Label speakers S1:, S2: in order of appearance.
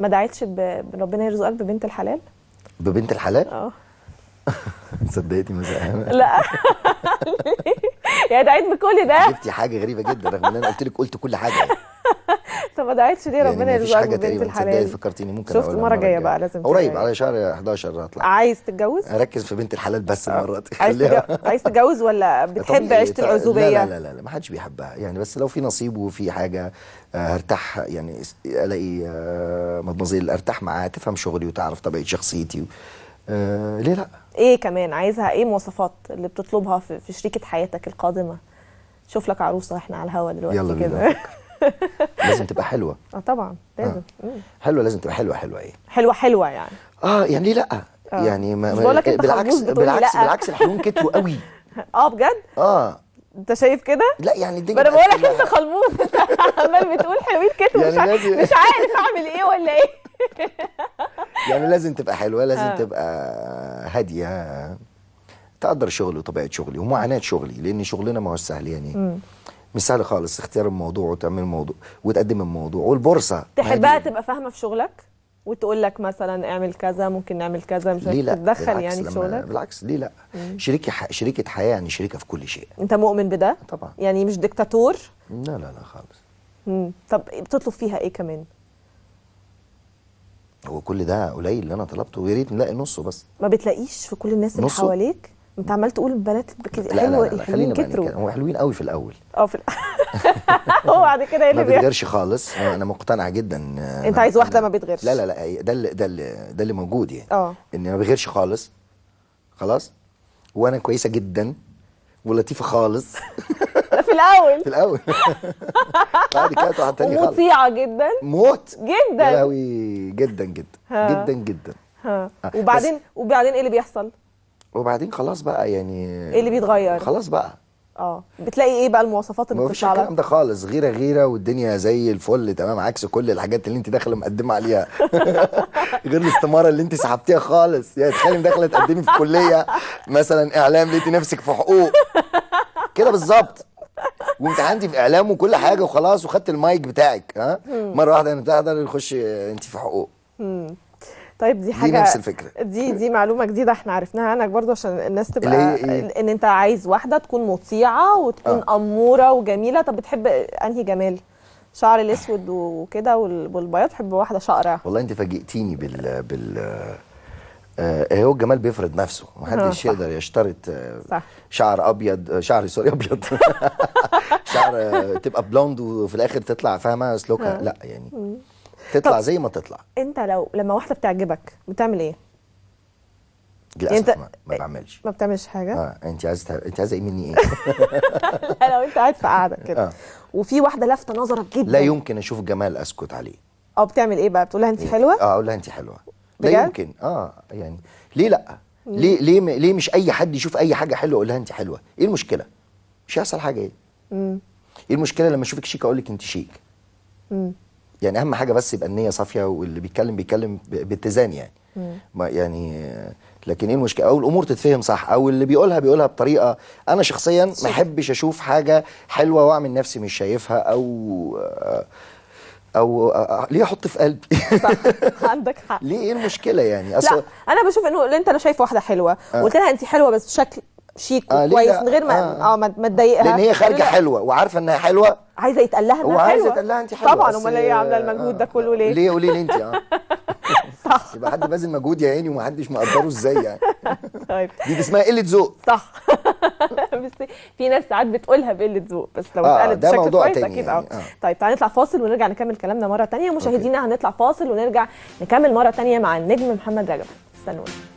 S1: ما دعيتش بربنا يرزقك ببنت الحلال
S2: ببنت الحلال اه صدقتي مساء
S1: لا يعني دعيت بكل ده جبتي
S2: حاجه غريبه جدا رغم ان انا قلت لك قلت كل حاجه
S1: ما دعيتش ليه يعني ربنا يرزقك بنت الحلال فكرتيني ممكن شفت المره الجايه بقى لازم قريب على
S2: شهر 11 هطلع
S1: عايز تتجوز
S2: اركز في بنت الحلال بس المره آه. دي خليها
S1: عايز تتجوز ولا بتحب عيشه طيب، العزوبيه لا
S2: لا لا ما حدش بيحبها يعني بس لو في نصيب وفي حاجه آه، هرتاح يعني الاقي آه، مدمزيل ارتاح معاها تفهم شغلي وتعرف طبيعه شخصيتي آه ليه لا
S1: ايه كمان عايزها ايه مواصفات اللي بتطلبها في شريكه حياتك القادمه شوف لك عروسه احنا على الهوا دلوقتي كده
S2: لازم تبقى حلوه
S1: اه طبعا لازم آه.
S2: حلوه لازم تبقى حلوه حلوه ايه
S1: حلوه حلوه يعني
S2: اه يعني ليه لا آه. يعني ما ما بالعكس بالعكس بالعكس بالعكس الحلوين كتروا قوي
S1: اه بجد اه انت شايف كده؟ لا يعني الدنيا انا بقول لك انت خلموط عمال بتقول حلوين كتر يعني مش, عارف مش عارف اعمل ايه ولا ايه
S2: يعني لازم تبقى حلوه لازم آه. تبقى هاديه تقدر شغلي وطبيعه شغلي ومعاناه شغلي لان شغلنا ما هوش سهل يعني م. مش سهل خالص اختيار الموضوع وتعمل الموضوع وتقدم الموضوع والبورصه تحبها
S1: تبقى فاهمه في شغلك وتقول لك مثلا اعمل كذا ممكن نعمل كذا مش ليه لا تتدخل يعني في شغلك بالعكس
S2: ليه لا شريك ح... شريكه حياه يعني شريكه في كل شيء
S1: انت مؤمن بده طبعا يعني مش ديكتاتور
S2: لا لا لا خالص
S1: مم. طب بتطلب فيها ايه كمان
S2: هو كل ده قليل اللي انا طلبته ويا ريت نلاقي نصه بس
S1: ما بتلاقيش في كل الناس اللي حواليك انت عمال تقول بنات حلوه حلوين كتروا
S2: هم حلوين قوي في الاول
S1: اه في هو بعد كده ايه اللي ما بيتغيرش
S2: خالص انا مقتنع جدا آه، انت عايز واحده ما بتغيرش لا لا لا ده اللي ده اللي ده اللي موجود يعني اه ان ما بيتغيرش خالص خلاص وانا كويسه جدا ولطيفه خالص
S1: في الاول في الاول بعد كده تقعد تاني خالص مطيعه جدا موت جدا
S2: قوي جدا جدا جدا جدا
S1: ها. آه، وبعدين وبعدين ايه اللي بيحصل؟
S2: وبعدين خلاص بقى يعني ايه اللي بيتغير خلاص بقى
S1: اه بتلاقي ايه بقى المواصفات اللي
S2: بتطلع لك الكلام ده خالص غيره غيره والدنيا زي الفل تمام عكس كل الحاجات اللي انت داخله مقدمه عليها غير الاستماره اللي انت سحبتيها خالص يعني تخيلي داخله تقدمي في كليه مثلا اعلام لقيتي نفسك في حقوق كده بالظبط عندي في اعلام وكل حاجه وخلاص وخدت المايك بتاعك ها مره واحده انت تقدر يخش انت في حقوق
S1: طيب دي حاجه دي نفس الفكره دي دي معلومه جديده احنا عرفناها عنك برضو عشان الناس تبقى إيه؟ ان انت عايز واحده تكون مطيعه وتكون آه. اموره وجميله طب بتحب انهي جمال شعر الاسود وكده والبياض تحب واحده شقره
S2: والله انت فاجئتيني بال بال آه هو الجمال بيفرض نفسه محدش آه، يقدر يشترط آه، صح. شعر ابيض آه، شعر سوري ابيض شعر تبقى بلوند وفي الاخر تطلع فاهمه سلوكه لا يعني تطلع زي ما تطلع
S1: انت لو لما واحده بتعجبك بتعمل ايه للاسف يعني انت... ما, بعملش ما بتعملش حاجه اه
S2: انت عايزه انت عايزه ايه مني ايه
S1: لا لو انت قاعد في قاعده كده آه. وفي واحده لافته نظرك جدا لا يمكن
S2: اشوف جمال اسكت عليه
S1: او بتعمل ايه بقى بتقول لها انت إيه. حلوه
S2: اه اقول لها انت حلوه بجد؟ لا يمكن اه يعني ليه لا ليه ليه ليه مش اي حد يشوف اي حاجه حلوه اقول لها انت حلوه ايه المشكله مش هيحصل حاجه ايه امم ايه المشكله لما اشوفك شيك اقول لك انت شيك امم يعني اهم حاجه بس يبقى النيه صافيه واللي بيتكلم بيتكلم باتزان يعني ما يعني لكن ايه المشكله او الامور تتفهم صح او اللي بيقولها بيقولها بطريقه انا شخصيا ما احبش اشوف حاجه حلوه واعمل نفسي مش شايفها او او ليه احط في قلبي
S1: صح عندك حق
S2: ليه ايه المشكله يعني أصلا لا
S1: انا بشوف انه اللي انت انا شايفه واحده حلوه آه. قلت لها انت حلوه بس بشكل شيك آه، كويس من غير ما اه, آه. آه، ما تضايقها لان هي خارجه حلوه
S2: وعارفه انها حلوه
S1: عايزه يتقال لها انها حلوه يتقال لها انت حلوه طبعا امال هي عامله المجهود ده كله ليه؟ ليه قولي لي انت
S2: اه صح يبقى حد باذل مجهود يا عيني ومحدش مقدره ازاي يعني طيب دي اسمها قله ذوق
S1: صح بس في ناس ساعات بتقولها بقله ذوق بس لو اتقالت بشكل موضوع كويس اكيد يعني. اه طيب تعالى نطلع فاصل ونرجع نكمل كلامنا مره ثانيه مشاهدينا هنطلع فاصل ونرجع نكمل مره ثانيه مع النجم محمد رجب استنونا